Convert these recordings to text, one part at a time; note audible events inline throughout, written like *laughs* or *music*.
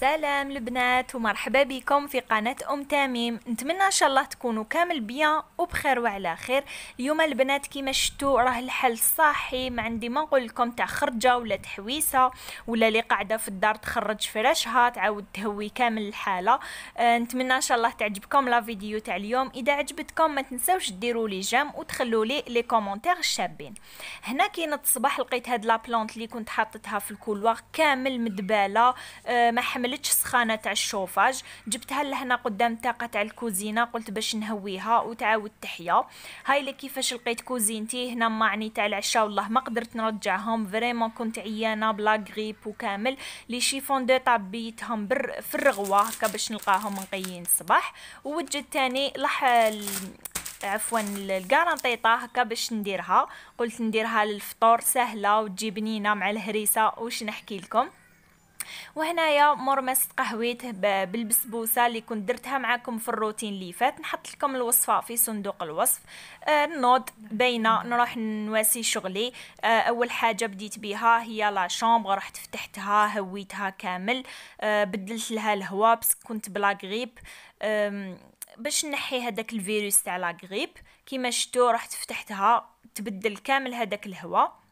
سلام البنات ومرحبا بكم في قناة أم تاميم نتمنى إن شاء الله تكونوا كامل بيان وبخير وعلى خير اليوم البنات كيما شتو راه الحل صاحي ما عندي ما نقول لكم تاع خرجة ولا تحويسة ولا اللي قاعدة في الدار تخرج فراشها تعاود تهوي كامل الحالة آه، نتمنى إن شاء الله تعجبكم لا فيديو تاع اليوم إذا عجبتكم ما تنساوش ديروا لي جام وتخلوا لي لي كومونتير الشابين هنا كاينه الصباح لقيت هاد لا بلونت اللي كنت حاطتها في الكولوار كامل مدبالة آه، ما عملتش سخانة تاع الشوفاج جبتها لهنا قدام تاقة تاع الكوزينة قلت باش نهويها وتعاود تحيا هاي اللي كيفاش لقيت كوزينتي هنا معني تاع العشاء والله ما قدرت نرجعهم فريمون كنت عيانة بلا غريب وكامل لي شيفون دو طابيتهم بر في الرغوة هكا باش نلقاهم نقيين الصباح ووجد تاني لح عفوا القرنطيطه هكا باش نديرها قلت نديرها للفطور سهله وتجي بنينه مع الهريسه واش نحكي لكم وهنايا مرمس قهويته بالبسبوسه اللي كنت درتها معكم في الروتين اللي فات نحط لكم الوصفه في صندوق الوصف آه، نوض باينه نروح نواسي شغلي آه، اول حاجه بديت بها هي لا شومبر رحت فتحتها هويتها كامل آه، بدلت لها الهواء بس كنت بلا غريب باش نحي هذاك الفيروس تاع لا غريب كيما شتو رحت فتحتها تبدل كامل هذاك الهواء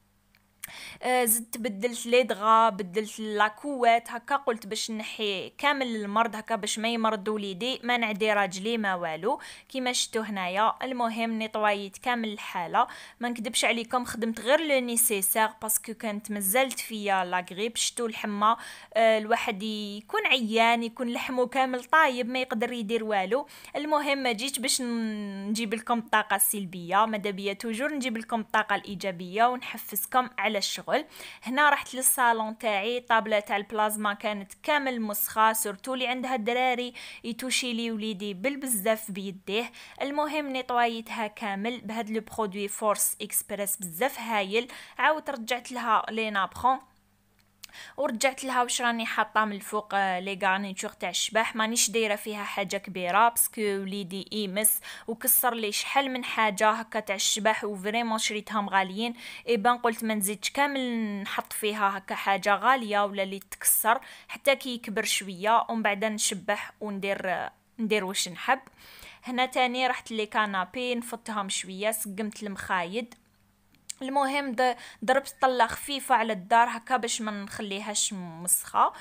آه، زدت بدلت لي دغا بدلت لاكوات هكا قلت باش نحي كامل المرض هكا باش ما يمرض وليدي ما نعدي راجلي ما والو كيما شفتوا هنايا المهم نطوايت كامل الحاله ما نكذبش عليكم خدمت غير لو نيسيسير باسكو كانت مازالت فيا لا غريب شتو الحمى آه، الواحد يكون عيان يكون لحمه كامل طايب ما يقدر يدير والو المهم ما جيت باش نجيب لكم الطاقه السلبيه مادابيا توجور نجيب لكم الطاقه الايجابيه ونحفزكم على الشغل هنا رحت للصالون تاعي طابله تاع البلازما كانت كامل مسخه سورتو لي عندها الدراري يتوشي لي وليدي بالبزاف بيديه المهم نطوايتها كامل بهاد لو برودوي فورس اكسبريس بزاف هايل عاود رجعت لها لي نابخون ورجعت لها واش راني حاطه من الفوق آه، لي غارنيتور تاع الشباح مانيش دايره فيها حاجه كبيره باسكو وليدي ايمس وكسر لي شحال من حاجه هكا تاع الشباح وفريمون شريتهم غاليين اي بان قلت ما نزيدش كامل نحط فيها هكا حاجه غاليه ولا اللي تكسر حتى كي يكبر شويه ومن بعد نشبح وندير آه، ندير واش نحب هنا تاني رحت لي كانابي نفضتهم شويه سقمت المخايد المهم ضربت طله خفيفه على الدار هكا باش ما نخليهاش مسخه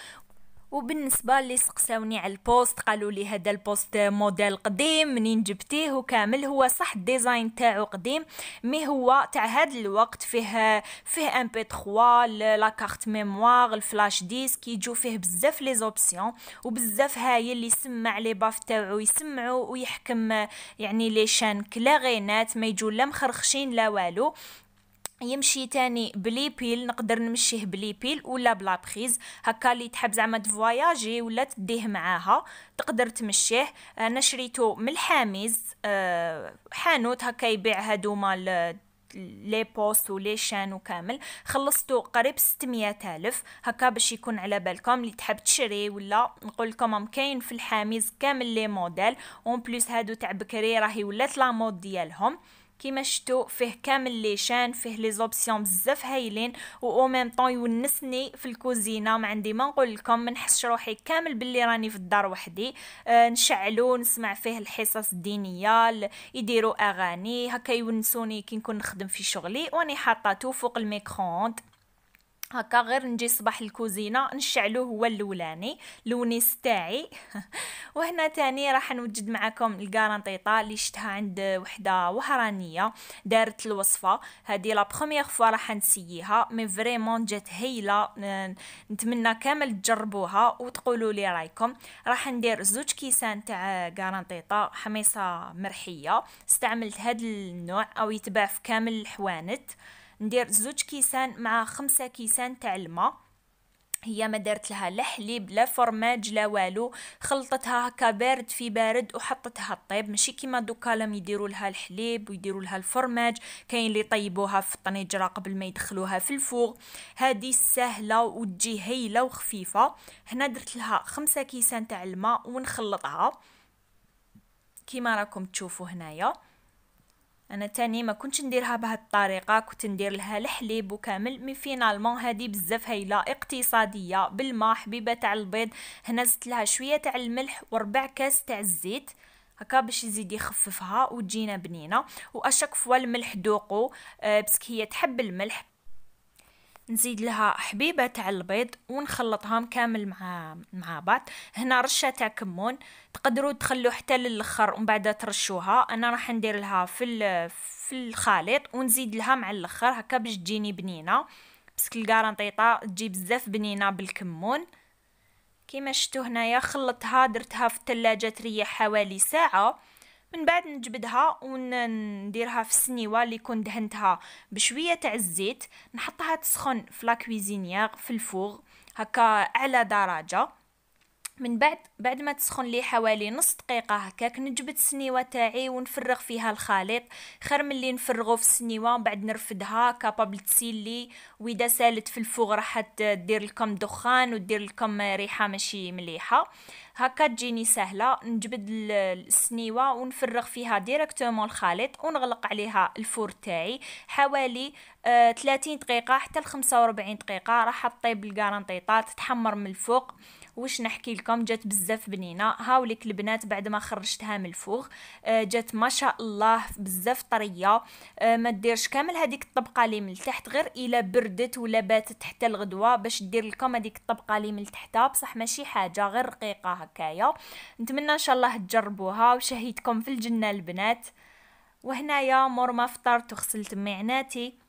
وبالنسبه اللي سقساوني على البوست قالوا لي هذا البوست موديل قديم منين جبتيه وكامل هو صح الديزاين تاعو قديم مي هو تاع هذا الوقت فيه فيه ام بي 3 لا كارت ميموار الفلاش ديسك يجو فيه بزاف لي زوبسيون وبزاف هاي اللي يسمع لي باف تاعو يسمعوا ويحكم يعني لي شان كلاغينات ما يجو لا مخرخشين لا والو يمشي تاني بلي بيل نقدر نمشيه بلي بيل ولا بلا بخيز هكا اللي تحب زعما تفواياجي ولا تديه معاها تقدر تمشيه آه، انا شريتو من الحاميز آه، حانوت هكا يبيع هادو مال آه، لي بوست ولي شان وكامل خلصتو قريب 600 الف هكا باش يكون على بالكم اللي تحب تشري ولا نقول لكم كاين في الحاميز كامل لي موديل اون بليس هادو تاع بكري راهي ولات لا مود ديالهم كيما شتو فيه كامل لي شان فيه لي زوبسيون بزاف هايلين و او ميم طون يونسني في الكوزينه ما عندي ما نقول لكم ما نحسش روحي كامل باللي راني في الدار وحدي أه نشعلو نسمع فيه الحصص الدينيه يديروا اغاني هكا يونسوني كي نكون نخدم في شغلي واني حاطاتو فوق الميكرووند هكا غير نجي صباح الكوزينه نشعلو هو الاولاني لونيس تاعي *laughs* وهنا تاني راح نوجد معكم الكارانطيطه اللي شتها عند وحده وهرانيه دارت الوصفه هذه لا بروميير فوا راح نسييها مي فريمون جات هايله نتمنى كامل تجربوها وتقولوا لي رايكم راح ندير زوج كيسان تاع كارانطيطه حميصه مرحيه استعملت هذا النوع او يتباع في كامل الحوانت ندير زوج كيسان مع خمسة كيسان تاع الماء هي ما دارت لها لا حليب لا فرماج لا والو خلطتها هكا بارد في بارد وحطتها طيب ماشي كيما دوكا لم يديروا لها الحليب ويديروا لها الفرماج كاين اللي يطيبوها في الطنجره قبل ما يدخلوها في الفوغ هذه سهله وتجي هايله وخفيفه هنا درت لها خمسة كيسان تاع الماء ونخلطها كيما راكم تشوفوا هنايا انا تاني ما كنتش نديرها الطريقه كنت ندير لها الحليب وكامل مي فينالمون هادي بزاف هايله اقتصاديه بالما حبيبه تاع البيض هنا زدت لها شويه تاع الملح وربع كاس تاع الزيت هكا باش يزيد يخففها وتجينا بنينه واشك فوا الملح دوقو آه، بسك هي تحب الملح نزيد لها حبيبة تاع البيض ونخلطهم كامل مع مع بعض هنا رشة تاع كمون تقدروا تخلو حتى للاخر ومن بعد ترشوها انا راح ندير لها في في الخليط ونزيد لها مع الاخر هكا باش تجيني بنينه باسكو الكارانطيطه تجي بزاف بنينه بالكمون كيما شفتوا هنايا خلطتها درتها في الثلاجه تريح حوالي ساعه من بعد نجبدها ونديرها في السنيوه اللي كون دهنتها بشويه تاع الزيت نحطها تسخن في لا في الفوغ هكا على درجه من بعد بعد ما تسخن لي حوالي نص دقيقه هكاك نجبد السنيوه تاعي ونفرغ فيها الخليط خير من اللي نفرغو في السنيوه ومن بعد نرفدها كابابل تسيلي واذا سالت في الفوغ راح تدير لكم دخان ودير لكم ريحه ماشي مليحه هكا تجيني سهله نجبد السنيوه ونفرغ فيها ديريكتومون الخليط ونغلق عليها الفور تاعي حوالي 30 آه، دقيقه حتى ل 45 دقيقه راح طيب الكارانطيطات تحمر من الفوق واش نحكي لكم جات بزاف بنينه هاوليك البنات بعد ما خرجتها من الفوغ آه، جات ما شاء الله بزاف طريه آه، ما ديرش كامل هذيك الطبقه اللي من التحت غير الا بردت ولا باتت حتى الغدوه باش دير لكم هذيك الطبقه اللي من التحت بصح ماشي حاجه غير رقيقه هكايا نتمنى ان شاء الله تجربوها وشهيتكم في الجنه البنات وهنايا مور ما فطرت وغسلت معناتي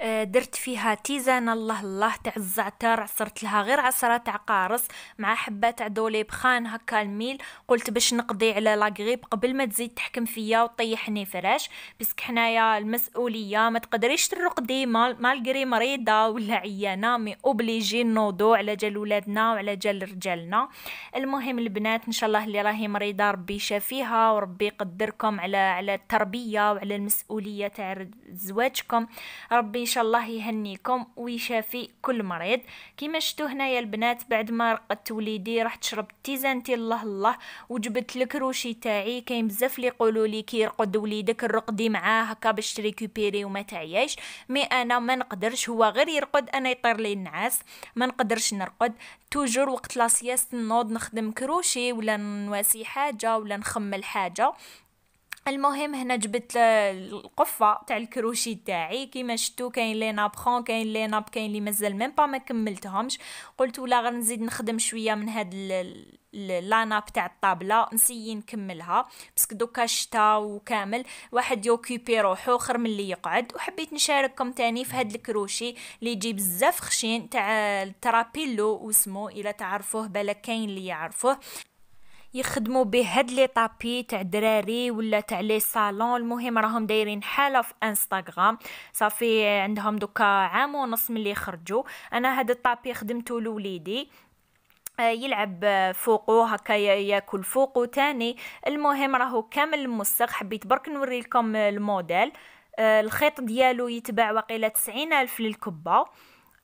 آه، درت فيها تيزان الله الله تاع الزعتر عصرت لها غير عصرة تاع قارص مع حبة تاع دوليب خان هكا الميل قلت باش نقضي على لا قبل ما تزيد تحكم فيا وطيحني فراش بسك حنايا المسؤولية ما تقدريش ترقدي ديما مالغري مريضة ولا عيانة مي اوبليجي نوضو على جال ولادنا وعلى جال رجالنا المهم البنات ان شاء الله اللي راهي مريضة ربي يشافيها وربي يقدركم على على التربية وعلى المسؤولية تاع زواجكم ربي شاء الله يهنيكم ويشافي كل مريض كما شفتوا هنايا البنات بعد ما رقدت وليدي رحت شربت تيزانتي الله الله وجبت الكروشي تاعي كاين بزاف اللي يقولوا لي كي يرقد وليدك الرقدي معاه هكا باش تريكوبيري وما تعياش مي انا ما نقدرش هو غير يرقد انا يطير لي النعاس ما نقدرش نرقد توجور وقت لا نوض نخدم كروشي ولا نواسي حاجه ولا نخمل حاجه المهم هنا جبت القفه تاع الكروشي تاعي كيما شتو كاين لي نابخون كاين لي ناب كاين لي مازال ميم با ما كملتهمش قلت ولا غير نزيد نخدم شويه من هاد لاناب تاع الطابله نسيي نكملها باسكو دوكا الشتا وكامل واحد يوكيبي روحو خير من اللي يقعد وحبيت نشارككم تاني في هاد الكروشي اللي يجي بزاف خشين تاع الترابيلو واسمو الا تعرفوه بالك كاين اللي يعرفوه يخدموا بهاد هاد لي طابي تاع دراري ولا تاع لي صالون المهم راهم دايرين حاله في انستغرام صافي عندهم دوكا عام ونص ملي خرجوا انا هاد الطابي خدمته لوليدي آه، يلعب فوقو هكا ياكل فوقو تاني المهم راهو كامل موسخ حبيت برك نوري لكم الموديل آه، الخيط ديالو يتباع وقيله 90 الف للكبه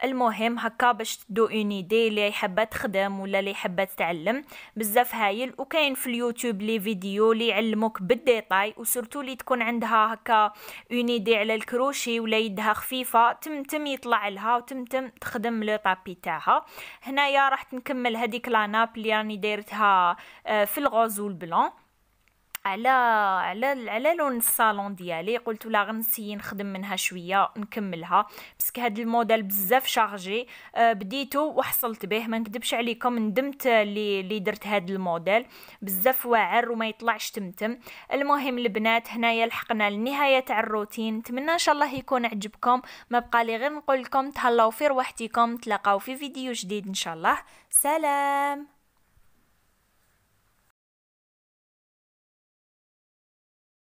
المهم هكا باش تدو اون ايدي اللي حابه تخدم ولا اللي حابه تتعلم بزاف هايل وكاين في اليوتيوب لي فيديو لي يعلموك بالديطاي وسورتو لي تكون عندها هكا اون ايدي على الكروشي ولا يدها خفيفه تم تم يطلع لها تم تخدم لو طابي تاعها هنايا راح نكمل هذيك لاناب اللي راني دايرتها آه، في الغوز والبلون على على على لون الصالون ديالي قلت لا غنسي نخدم منها شويه نكملها باسكو هاد الموديل بزاف شارجي آه، بديتو وحصلت به ما نكذبش عليكم ندمت اللي اللي درت هاد الموديل بزاف واعر وما يطلعش تمتم المهم البنات هنايا لحقنا لنهايه تاع الروتين نتمنى ان شاء الله يكون عجبكم ما بقى لي غير نقول لكم تهلاو في رواحتكم تلاقاو في فيديو جديد ان شاء الله سلام